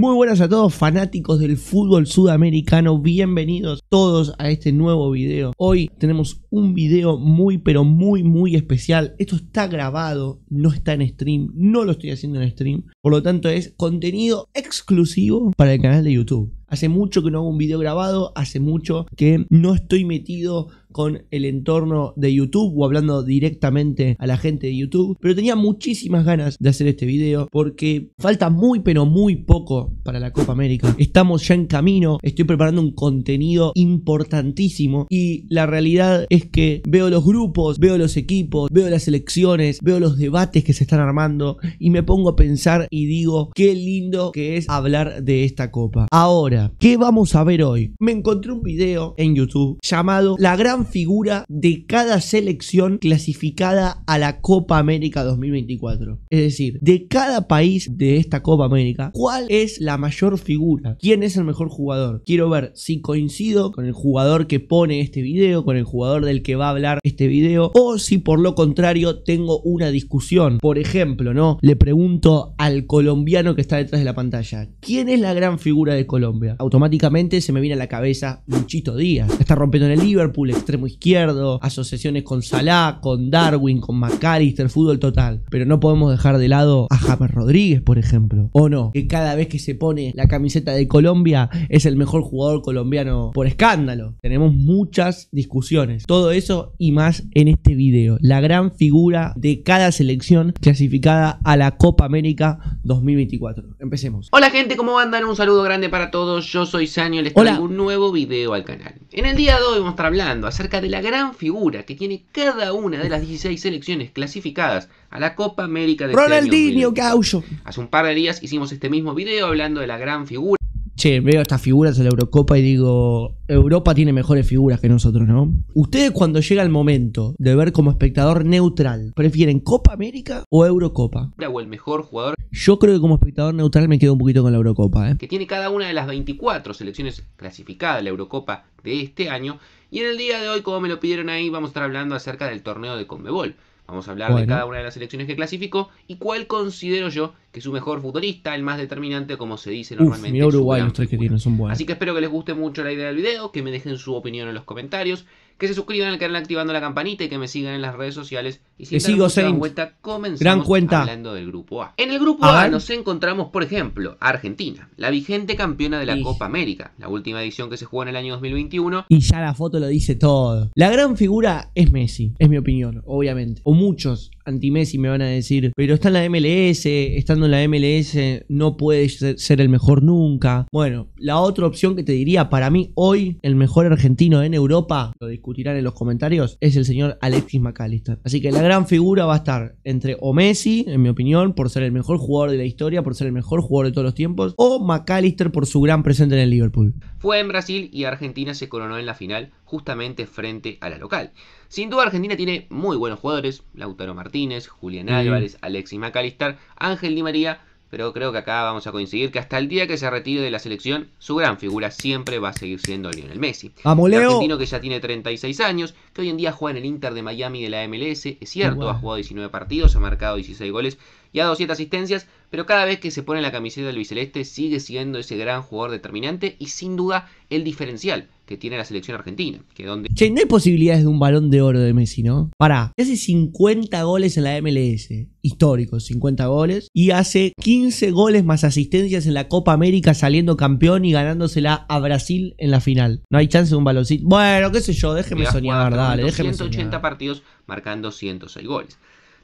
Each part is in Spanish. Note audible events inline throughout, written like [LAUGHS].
Muy buenas a todos fanáticos del fútbol sudamericano, bienvenidos todos a este nuevo video. Hoy tenemos un video muy, pero muy, muy especial. Esto está grabado, no está en stream, no lo estoy haciendo en stream. Por lo tanto, es contenido exclusivo para el canal de YouTube. Hace mucho que no hago un video grabado, hace mucho que no estoy metido con el entorno de YouTube o hablando directamente a la gente de YouTube, pero tenía muchísimas ganas de hacer este video porque falta muy pero muy poco para la Copa América. Estamos ya en camino, estoy preparando un contenido importantísimo y la realidad es que veo los grupos, veo los equipos, veo las elecciones, veo los debates que se están armando y me pongo a pensar y digo qué lindo que es hablar de esta copa. Ahora, ¿qué vamos a ver hoy? Me encontré un video en YouTube llamado La gran figura de cada selección clasificada a la Copa América 2024. Es decir, de cada país de esta Copa América, ¿cuál es la mayor figura? ¿Quién es el mejor jugador? Quiero ver si coincido con el jugador que pone este video, con el jugador de el que va a hablar este video o si por lo contrario tengo una discusión. Por ejemplo, ¿no? Le pregunto al colombiano que está detrás de la pantalla, ¿quién es la gran figura de Colombia? Automáticamente se me viene a la cabeza Luchito Díaz. Está rompiendo en el Liverpool, extremo izquierdo, asociaciones con Salah, con Darwin, con McAllister, fútbol total. Pero no podemos dejar de lado a James Rodríguez, por ejemplo. O no, que cada vez que se pone la camiseta de Colombia es el mejor jugador colombiano por escándalo. Tenemos muchas discusiones. Todo eso y más en este video. La gran figura de cada selección clasificada a la Copa América 2024. Empecemos. Hola gente, ¿cómo andan? Un saludo grande para todos. Yo soy Sanio, les traigo un nuevo video al canal. En el día de hoy vamos a estar hablando acerca de la gran figura que tiene cada una de las 16 selecciones clasificadas a la Copa América de Ronaldinho este año Hace un par de días hicimos este mismo video hablando de la gran figura che, veo estas figuras de la Eurocopa y digo, Europa tiene mejores figuras que nosotros, ¿no? Ustedes cuando llega el momento de ver como espectador neutral, ¿prefieren Copa América o Eurocopa? O el mejor jugador. Yo creo que como espectador neutral me quedo un poquito con la Eurocopa, ¿eh? Que tiene cada una de las 24 selecciones clasificadas a la Eurocopa de este año. Y en el día de hoy, como me lo pidieron ahí, vamos a estar hablando acerca del torneo de Conmebol Vamos a hablar de cada una de las selecciones que clasificó y cuál considero yo que es su mejor futurista, el más determinante, como se dice normalmente. Uruguay, los que son Así que espero que les guste mucho la idea del video, que me dejen su opinión en los comentarios que se suscriban al canal activando la campanita y que me sigan en las redes sociales. Y si sigo se vuelta, comenzamos cuenta. hablando del grupo A. En el grupo A, nos encontramos, por ejemplo, Argentina, la vigente campeona de la Copa América, la última edición que se jugó en el año 2021. Y ya la foto lo dice todo. La gran figura es Messi, es mi opinión, obviamente. O muchos anti-Messi me van a decir, pero está en la MLS, estando en la MLS no puede ser el mejor nunca. Bueno, la otra opción que te diría, para mí hoy el mejor argentino en Europa, lo discutirán en los comentarios, es el señor Alexis McAllister. Así que la gran figura va a estar entre o Messi, en mi opinión, por ser el mejor jugador de la historia, por ser el mejor jugador de todos los tiempos, o McAllister por su gran presente en el Liverpool. Fue en Brasil y Argentina se coronó en la final justamente frente a la local. Sin duda Argentina tiene muy buenos jugadores, Lautaro Martínez, Julián Álvarez, Alexis McAllister, Ángel Di María, pero creo que acá vamos a coincidir que hasta el día que se retire de la selección, su gran figura siempre va a seguir siendo Lionel Messi. Un argentino que ya tiene 36 años, que hoy en día juega en el Inter de Miami de la MLS, es cierto, ha jugado 19 partidos, ha marcado 16 goles y ha dado 7 asistencias, pero cada vez que se pone la camiseta del biceleste sigue siendo ese gran jugador determinante y sin duda el diferencial que tiene la selección argentina, que donde... Che, no hay posibilidades de un balón de oro de Messi, ¿no? Pará, hace 50 goles en la MLS, histórico, 50 goles, y hace 15 goles más asistencias en la Copa América saliendo campeón y ganándosela a Brasil en la final. No hay chance de un baloncito. Bueno, qué sé yo, déjeme soñar, dale, déjeme 180 partidos marcando 106 goles.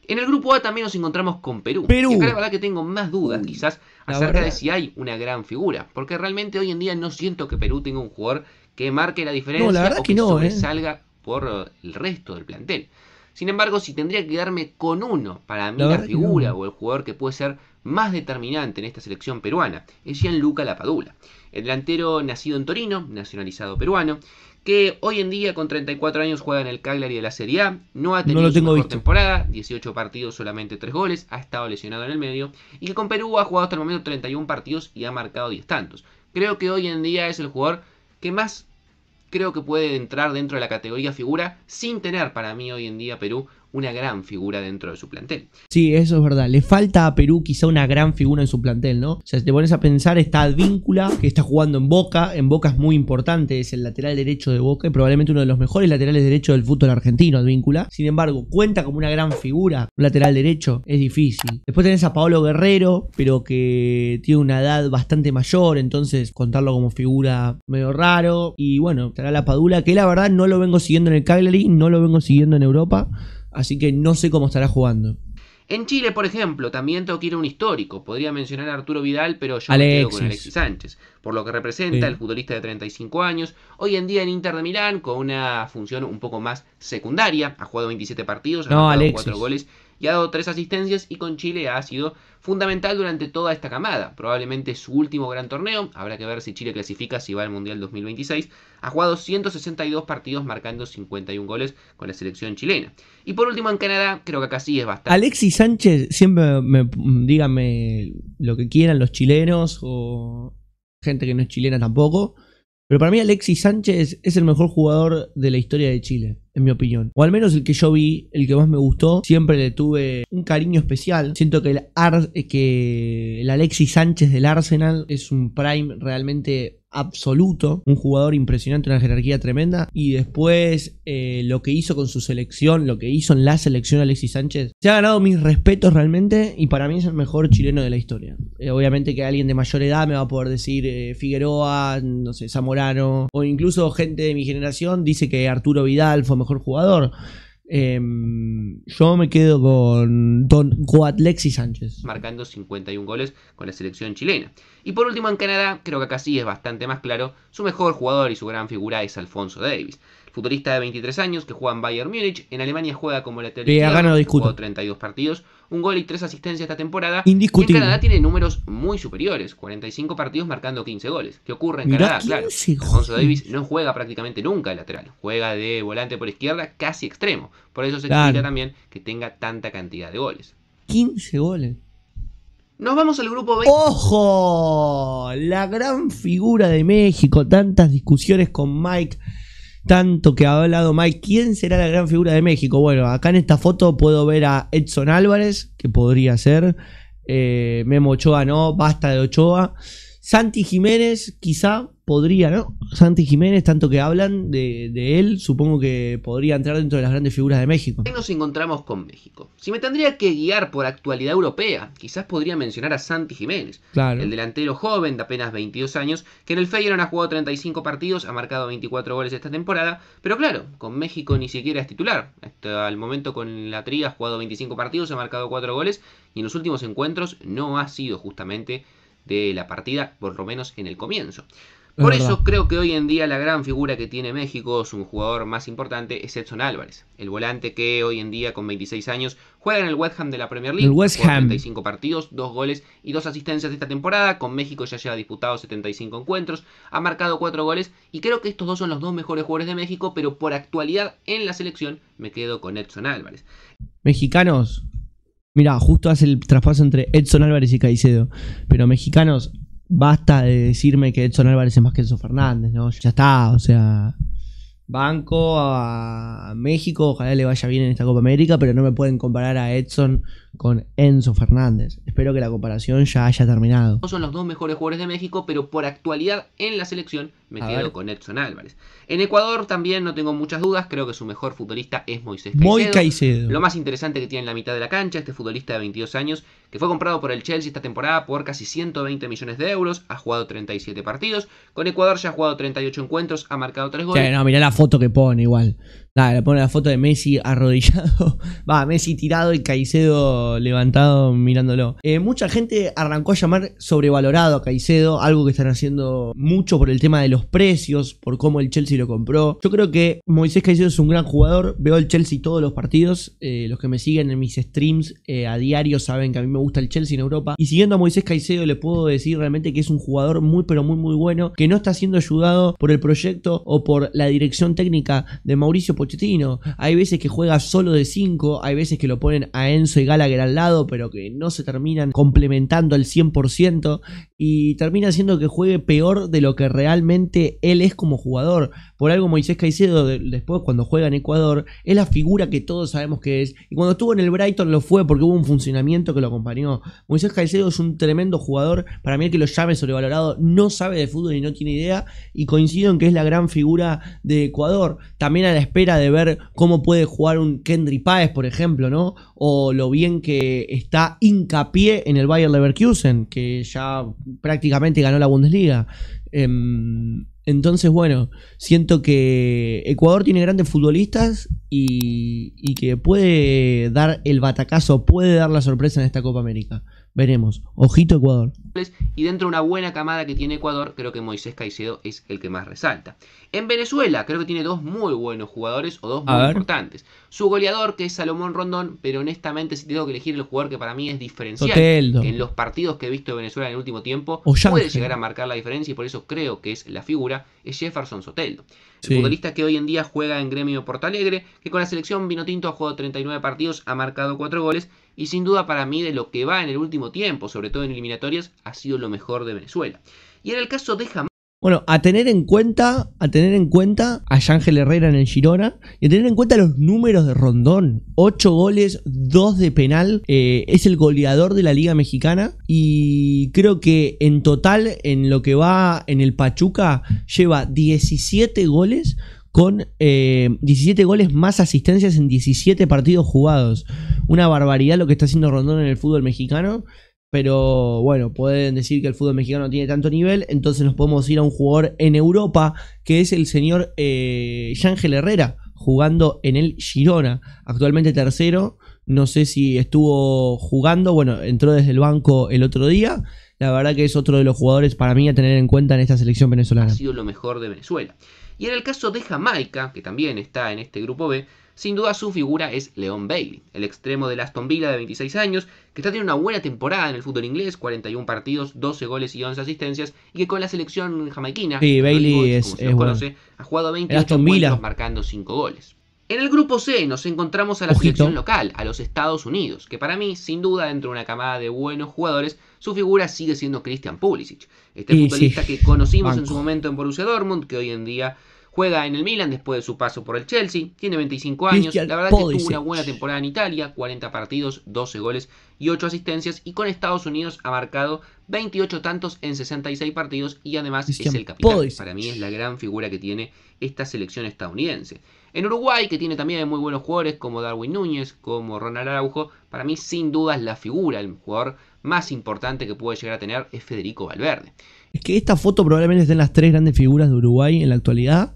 En el grupo A también nos encontramos con Perú. Perú. Y acá la verdad que tengo más dudas quizás acerca de si hay una gran figura. Porque realmente hoy en día no siento que Perú tenga un jugador que marque la diferencia o que, ¿eh? sobresalga por el resto del plantel. Sin embargo, si tendría que quedarme con uno, para mí la, figura o el jugador que puede ser más determinante en esta selección peruana es Gianluca Lapadula, el delantero nacido en Torino, nacionalizado peruano, que hoy en día con 34 años juega en el Cagliari de la Serie A, no ha tenido temporada, 18 partidos, solamente 3 goles, ha estado lesionado en el medio y que con Perú ha jugado hasta el momento 31 partidos y ha marcado 10 tantos. Creo que hoy en día es el jugador que más creo que puede entrar dentro de la categoría figura sin tener para mí hoy en día Perú una gran figura dentro de su plantel. Sí, eso es verdad. Le falta a Perú quizá una gran figura en su plantel, ¿no? O sea, te pones a pensar, está Advíncula, que está jugando en Boca. En Boca es muy importante, es el lateral derecho de Boca probablemente uno de los mejores laterales derechos del fútbol argentino, Advíncula. Sin embargo, cuenta como una gran figura. Un lateral derecho es difícil. Después tenés a Paolo Guerrero, pero que tiene una edad bastante mayor, entonces contarlo como figura medio raro. Y bueno, estará la Padula, que la verdad no lo vengo siguiendo en el Cagliari, no lo vengo siguiendo en Europa así que no sé cómo estará jugando. En Chile, por ejemplo, también tengo que un histórico. Podría mencionar a Arturo Vidal, pero yo me quedo con Alexis Sánchez, por lo que representa el futbolista de 35 años. Hoy en día en Inter de Milán, con una función un poco más secundaria. Ha jugado 27 partidos, ha jugado 4 goles y ha dado tres asistencias y con Chile ha sido fundamental durante toda esta camada. Probablemente su último gran torneo, habrá que ver si Chile clasifica si va al Mundial 2026. Ha jugado 162 partidos marcando 51 goles con la selección chilena. Y por último en Canadá, creo que acá sí es bastante. Alexis Sánchez, siempre me, lo que quieran los chilenos o gente que no es chilena tampoco. Pero para mí Alexis Sánchez es el mejor jugador de la historia de Chile en mi opinión. O al menos el que yo vi, el que más me gustó, siempre le tuve un cariño especial. Siento que el, eh, que el Alexis Sánchez del Arsenal es un prime realmente absoluto, un jugador impresionante, una jerarquía tremenda. Y después eh, lo que hizo con su selección, lo que hizo en la selección Alexis Sánchez, se ha ganado mis respetos realmente y para mí es el mejor chileno de la historia. Eh, obviamente que alguien de mayor edad me va a poder decir Figueroa, no sé, Zamorano o incluso gente de mi generación dice que Arturo Vidal fue mejor mejor jugador. Em, yo me quedo con Don Guatlexi Sánchez. Marcando 51 goles con la selección chilena. Y por último, en Canadá, creo que acá sí es bastante más claro, su mejor jugador y su gran figura es Alfonso Davis. Futurista de 23 años que juega en Bayern Múnich. En Alemania juega como lateral. Ganado, eh, 32 partidos, un gol y tres asistencias esta temporada. Indiscutible. Y en Canadá tiene números muy superiores, 45 partidos marcando 15 goles. ¿Qué ocurre en Canadá? Claro, Alfonso Davis no juega prácticamente nunca de lateral, juega de volante por izquierda, casi extremo. Por eso se explica también que tenga tanta cantidad de goles. 15 goles. Nos vamos al grupo B. ¡Ojo! La gran figura de México, tantas discusiones con Mike tanto que ha hablado Mike, ¿quién será la gran figura de México? Bueno, acá en esta foto puedo ver a Edson Álvarez, que podría ser. Eh, Memo Ochoa no, basta de Ochoa. Santi Jiménez, quizá, podría, ¿no? Santi Jiménez, tanto que hablan de, él, supongo que podría entrar dentro de las grandes figuras de México. Ahí nos encontramos con México. Si me tendría que guiar por actualidad europea, quizás podría mencionar a Santi Jiménez, el delantero joven de apenas 22 años, que en el Feyenoord ha jugado 35 partidos, ha marcado 24 goles esta temporada, pero claro, con México ni siquiera es titular. Hasta el momento con la Tri ha jugado 25 partidos, ha marcado 4 goles y en los últimos encuentros no ha sido justamente de la partida, por lo menos en el comienzo. Por eso creo que hoy en día la gran figura que tiene México, su jugador más importante, es Edson Álvarez, el volante que hoy en día con 26 años juega en el West Ham de la Premier League. El West Ham. 35 partidos, 2 goles y 2 asistencias esta temporada. Con México ya lleva disputado 75 encuentros, ha marcado 4 goles y creo que estos dos son los dos mejores jugadores de México, pero por actualidad en la selección me quedo con Edson Álvarez. Mexicanos, mira, justo hace el traspaso entre Edson Álvarez y Caicedo, pero mexicanos basta de decirme que Edson Álvarez es más que Enzo Fernández, ¿no? Ya está, o sea, banco a México, ojalá le vaya bien en esta Copa América, pero no me pueden comparar a Edson con Enzo Fernández. Espero que la comparación ya haya terminado. No son los dos mejores jugadores de México, pero por actualidad en la selección me con Edson Álvarez. En Ecuador también no tengo muchas dudas, creo que su mejor futbolista es Moisés Caicedo. Lo más interesante que tiene en la mitad de la cancha, este futbolista de 22 años, que fue comprado por el Chelsea esta temporada por casi 120 millones de euros, ha jugado 37 partidos, con Ecuador ya ha jugado 38 encuentros, ha marcado 3 goles. no, mirá la foto que pone igual. Nada, pone la foto de Messi arrodillado. [LAUGHS] Va, Messi tirado y Caicedo levantado mirándolo. Eh, mucha gente arrancó a llamar sobrevalorado a Caicedo, algo que están haciendo mucho por el tema de los precios, por cómo el Chelsea lo compró. Yo creo que Moisés Caicedo es un gran jugador. Veo el Chelsea todos los partidos. Eh, los que me siguen en mis streams eh, a diario saben que a mí me gusta el Chelsea en Europa. Y siguiendo a Moisés Caicedo, le puedo decir realmente que es un jugador muy, pero muy, muy bueno, que no está siendo ayudado por el proyecto o por la dirección técnica de Mauricio hay veces que juega solo de 5, hay veces que lo ponen a Enzo y Gallagher al lado, pero que no se terminan complementando al 100% y termina siendo que juegue peor de lo que realmente él es como jugador. Por algo Moisés Caicedo después cuando juega en Ecuador es la figura que todos sabemos que es. Y cuando estuvo en el Brighton lo fue porque hubo un funcionamiento que lo acompañó. Moisés Caicedo es un tremendo jugador. Para mí el que lo llame sobrevalorado no sabe de fútbol y no tiene idea. Y coincido en que es la gran figura de Ecuador. También a la espera de ver cómo puede jugar un Kendry Páez, por ejemplo, ¿no? O lo bien que está hincapié en el Bayern Leverkusen, que ya prácticamente ganó la Bundesliga. Em, entonces, bueno, siento que Ecuador tiene grandes futbolistas y, que puede dar el batacazo, puede dar la sorpresa en esta Copa América. Veremos. Ojito Ecuador. Y dentro de una buena camada que tiene Ecuador, creo que Moisés Caicedo es el que más resalta. En Venezuela, creo que tiene dos muy buenos jugadores o dos muy importantes. Su goleador, que es Salomón Rondón, pero honestamente, si tengo que elegir el jugador que para mí es diferencial, en los partidos que he visto de Venezuela en el último tiempo, puede llegar a marcar la diferencia y por eso creo que es la figura, es Jefferson Soteldo. El futbolista que hoy en día juega en Gremio Portalegre, que con la selección Vinotinto ha jugado 39 partidos, ha marcado 4 goles y sin duda para mí de lo que va en el último tiempo, sobre todo en eliminatorias, ha sido lo mejor de Venezuela. Y en el caso de Jamás. Bueno, a tener en cuenta, a tener en cuenta a Ángel Herrera en el Girona y a tener en cuenta los números de Rondón. 8 goles, 2 de penal. Eh, es el goleador de la Liga Mexicana. Y creo que en total, en lo que va en el Pachuca, lleva 17 goles con 17 eh, goles más asistencias en 17 partidos jugados. Una barbaridad lo que está haciendo Rondón en el fútbol mexicano. Pero bueno, pueden decir que el fútbol mexicano no tiene tanto nivel. Entonces nos podemos ir a un jugador en Europa que es el señor eh, Herrera, jugando en el Girona. Actualmente tercero. No sé si estuvo jugando. Bueno, entró desde el banco el otro día. La verdad que es otro de los jugadores para mí a tener en cuenta en esta selección venezolana. Ha sido lo mejor de Venezuela. Y en el caso de Jamaica, que también está en este grupo B, sin duda su figura es Leon Bailey, el extremo de Aston Villa de 26 años, que está teniendo una buena temporada en el fútbol inglés, 41 partidos, 12 goles y 11 asistencias, y que con la selección jamaiquina, es, como se ha jugado 20 partidos marcando 5 goles. En el grupo C nos encontramos a la selección local, a los Estados Unidos, que para mí, sin duda, dentro de una camada de buenos jugadores, su figura sigue siendo Christian Pulisic. Este futbolista que conocimos en su momento en Borussia Dortmund, que hoy en día juega en el Milan después de su paso por el Chelsea, tiene 25 años, la verdad que tuvo una buena temporada en Italia, 40 partidos, 12 goles y 8 asistencias, y con Estados Unidos ha marcado 28 tantos en 66 partidos y además es el capitán. Para mí es la gran figura que tiene esta selección estadounidense. En Uruguay, que tiene también muy buenos jugadores como Darwin Núñez, como Ronald Araujo, para mí sin es la figura, el jugador más importante que puede llegar a tener es Federico Valverde. Es que esta foto probablemente estén las tres grandes figuras de Uruguay en la actualidad.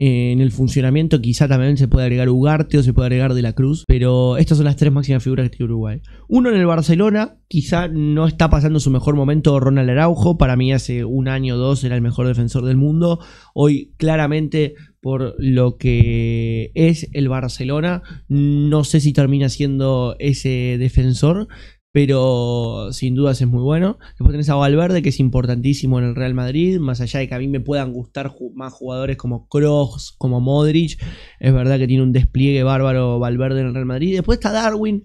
Eh, en el funcionamiento quizá también se puede agregar Ugarte o se puede agregar De la Cruz, pero estas son las tres máximas figuras que tiene Uruguay. Uno en el Barcelona, quizá no está pasando su mejor momento Ronald Araujo, para mí hace un año o dos era el mejor defensor del mundo, hoy claramente por lo que es el Barcelona. No sé si termina siendo ese defensor, pero sin dudas es muy bueno. Después tenés a Valverde, que es importantísimo en el Real Madrid, más allá de que a mí me puedan gustar más jugadores como Kroos, como Modric, es verdad que tiene un despliegue bárbaro Valverde en el Real Madrid. Después está Darwin,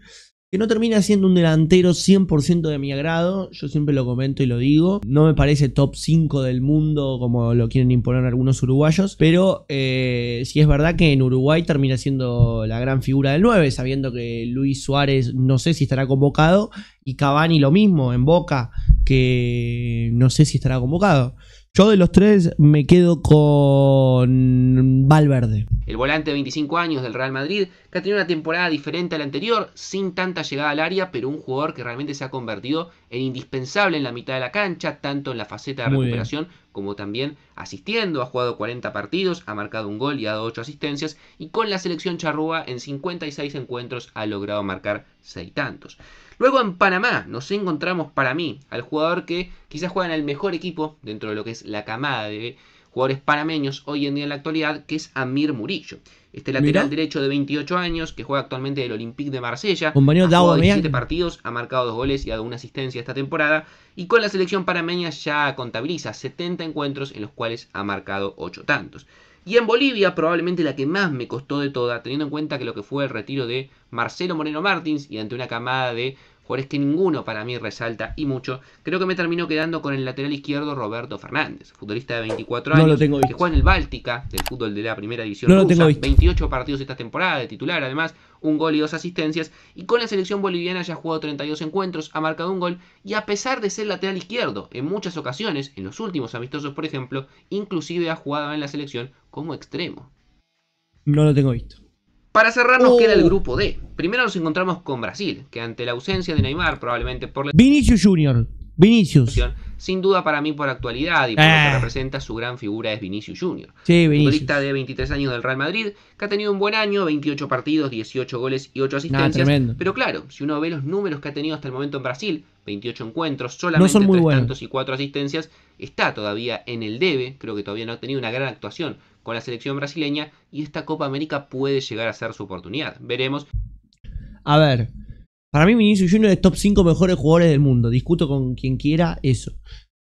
que no termina siendo un delantero 100% de mi agrado, yo siempre lo comento y lo digo, no me parece top 5 del mundo como lo quieren imponer algunos uruguayos, pero eh, sí es verdad que en Uruguay termina siendo la gran figura del 9, sabiendo que Luis Suárez no sé si estará convocado y Cavani lo mismo en Boca, que no sé si estará convocado. Yo de los tres me quedo con Valverde. El volante de 25 años del Real Madrid, que ha tenido una temporada diferente a la anterior, sin tanta llegada al área, pero un jugador que realmente se ha convertido en indispensable en la mitad de la cancha, tanto en la faceta de recuperación como también asistiendo. Ha jugado 40 partidos, ha marcado un gol y ha dado 8 asistencias. Y con la selección charrúa en 56 encuentros ha logrado marcar 6 tantos. Luego en Panamá nos encontramos para mí al jugador que quizás juega en el mejor equipo dentro de lo que es la camada de jugadores panameños hoy en día en la actualidad, que es Amir Murillo. Este lateral derecho de 28 años, que juega actualmente del Olympique de Marsella, compañero de 17 partidos, ha marcado dos goles y ha dado una asistencia esta temporada. Y con la selección panameña ya contabiliza 70 encuentros en los cuales ha marcado ocho tantos. Y en Bolivia, probablemente la que más me costó de toda, teniendo en cuenta que lo que fue el retiro de Marcelo Moreno Martins y ante una camada de Jugadores que ninguno para mí resalta y mucho. Creo que me termino quedando con el lateral izquierdo Roberto Fernández, futbolista de 24 años, que juega en el Báltica, del fútbol de la primera división rusa. 28 partidos esta temporada, de titular además, un gol y dos asistencias. Y con la selección boliviana ya ha jugado 32 encuentros, ha marcado un gol y a pesar de ser lateral izquierdo, en muchas ocasiones, en los últimos amistosos por ejemplo, inclusive ha jugado en la selección como extremo. No lo tengo visto. Para cerrar nos queda el oh. grupo D. Primero nos encontramos con Brasil, que ante la ausencia de Neymar, probablemente por la... Vinicius Junior. Vinicius. Sin duda para mí por actualidad y por lo que ah. representa su gran figura es Vinicius Junior. Sí, Futbolista de 23 años del Real Madrid, que ha tenido un buen año, 28 partidos, 18 goles y 8 ah, asistencias. pero claro, si uno ve los números que ha tenido hasta el momento en Brasil, 28 encuentros, solamente 3 tantos y 4 asistencias, está todavía en el debe, creo que todavía no ha tenido una gran actuación con la selección brasileña y esta Copa América puede llegar a ser su oportunidad. Veremos. A ver, para mí Vinicius Junior es top 5 mejores jugadores del mundo. Discuto con quien quiera eso.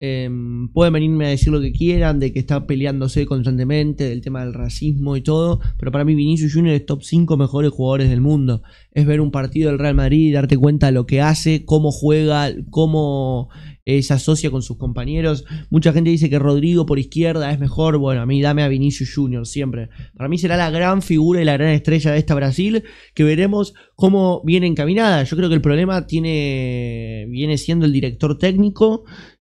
Em, pueden venirme a decir lo que quieran, de que está peleándose constantemente, del tema del racismo y todo, pero para mí Vinicius Jr. es top 5 mejores jugadores del mundo. Es ver un partido del Real Madrid y darte cuenta de lo que hace, cómo juega, cómo eh, se asocia con sus compañeros. Mucha gente dice que Rodrigo por izquierda es mejor. Bueno, a mí dame a Vinicius Jr. siempre. Para mí será la gran figura y la gran estrella de esta Brasil, que veremos cómo viene encaminada. Yo creo que el problema tiene, viene siendo el director técnico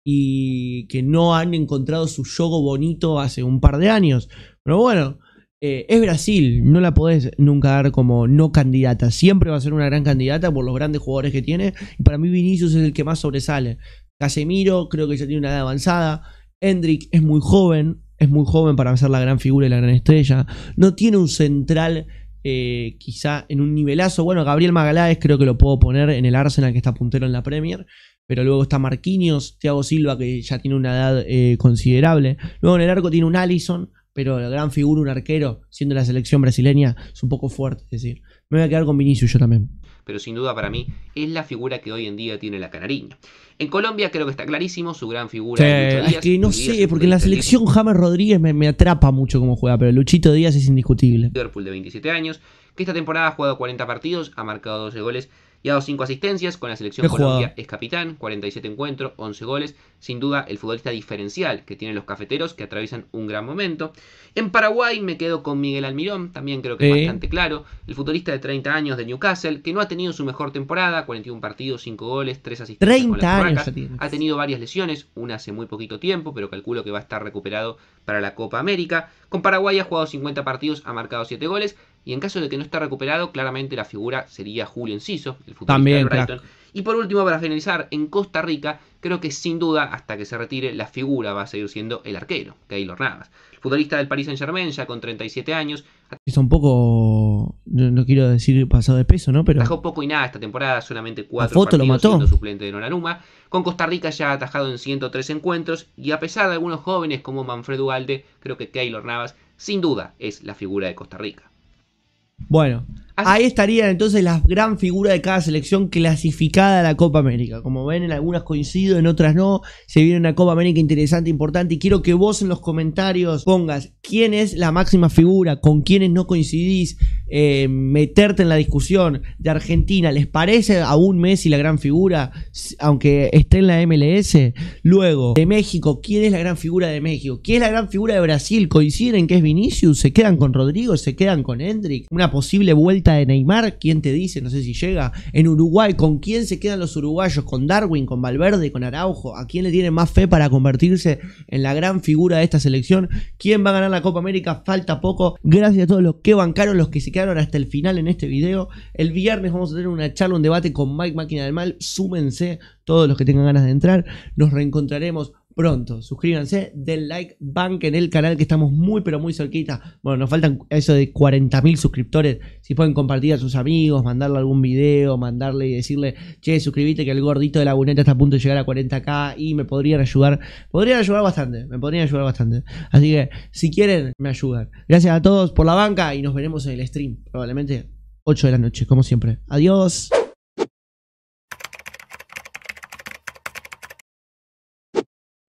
y que no han encontrado su yogo bonito hace un par de años. Pero bueno, eh, es Brasil, no la podés nunca dar como no candidata. Siempre va a ser una gran candidata por los grandes jugadores que tiene. Y para mí Vinicius es el que más sobresale. Casemiro creo que ya tiene una edad avanzada. Hendrik es muy joven, es muy joven para ser la gran figura y la gran estrella. No tiene un central eh, quizá en un nivelazo. Bueno, Gabriel Magaláes creo que lo puedo poner en el Arsenal que está puntero en la Premier pero luego está Marquinhos, Thiago Silva, que ya tiene una edad eh, considerable. Luego en el arco tiene un Allison, pero la gran figura, un arquero, siendo la selección brasileña, es un poco fuerte. Es decir, me voy a quedar con Vinicius yo también. Pero sin duda para mí es la figura que hoy en día tiene la canariña. En Colombia creo que está clarísimo su gran figura. que no sé, porque en la selección James Rodríguez me, atrapa mucho como juega, pero Luchito Díaz es indiscutible. Liverpool de 27 años, que esta temporada ha jugado 40 partidos, ha marcado 12 goles y ha dado 5 asistencias. Con la selección Colombia es capitán, 47 encuentros, 11 goles. Sin duda, el futbolista diferencial que tienen los cafeteros, que atraviesan un gran momento. En Paraguay me quedo con Miguel Almirón, también creo que es bastante claro. El futbolista de 30 años de Newcastle, que no ha tenido su mejor temporada, 41 partidos, 5 goles, 3 asistencias. 30 años. Ha tenido varias lesiones, una hace muy poquito tiempo, pero calculo que va a estar recuperado para la Copa América. Con Paraguay ha jugado 50 partidos, ha marcado 7 goles. Y en caso de que no esté recuperado, claramente la figura sería Julio Enciso, el futbolista de Brighton. Y por último, para finalizar, en Costa Rica, creo que sin duda, hasta que se retire, la figura va a seguir siendo el arquero, Keylor Navas. Futbolista del Paris Saint-Germain, ya con 37 años. Es un poco, no, quiero decir pasado de peso, ¿no? Pero dejó poco y nada esta temporada, solamente cuatro siendo suplente de Con Costa Rica ya ha atajado en 103 encuentros y a pesar de algunos jóvenes como Manfredo Ugalde, creo que Keylor Navas sin duda es la figura de Costa Rica. Bueno, Ahí estarían entonces las gran figuras de cada selección clasificada a la Copa América. Como ven, en algunas coincido, en otras no. Se viene una Copa América interesante, importante. Y quiero que vos en los comentarios pongas quién es la máxima figura, con quiénes no coincidís, eh, meterte en la discusión de Argentina. ¿Les parece aún Messi la gran figura, aunque esté en la MLS? Luego, de México, ¿quién es la gran figura de México? ¿Quién es la gran figura de Brasil? ¿Coinciden que es Vinicius? ¿Se quedan con Rodrigo? ¿Se quedan con Hendrik? Una posible vuelta de Neymar, ¿quién te dice? No sé si llega. En Uruguay, ¿con quién se quedan los uruguayos? ¿Con Darwin, con Valverde, con Araujo? ¿A quién le tiene más fe para convertirse en la gran figura de esta selección? ¿Quién va a ganar la Copa América? Falta poco. Gracias a todos los que bancaron, los que se quedaron hasta el final en este video. El viernes vamos a tener una charla, un debate con Mike Máquina del Mal. Súmense todos los que tengan ganas de entrar. Nos reencontraremos pronto. Suscríbanse, den like, banquen el canal que estamos muy pero muy cerquita. Bueno, nos faltan eso de 40.000 suscriptores. Si pueden compartir a sus amigos, mandarle algún video, mandarle y decirle, che, suscríbete que el gordito de la buneta está a punto de llegar a 40k y me podrían ayudar. Podrían ayudar bastante, me podrían ayudar bastante. Así que si quieren, me ayudan. Gracias a todos por la banca y nos veremos en el stream, probablemente 8 de la noche, como siempre. Adiós.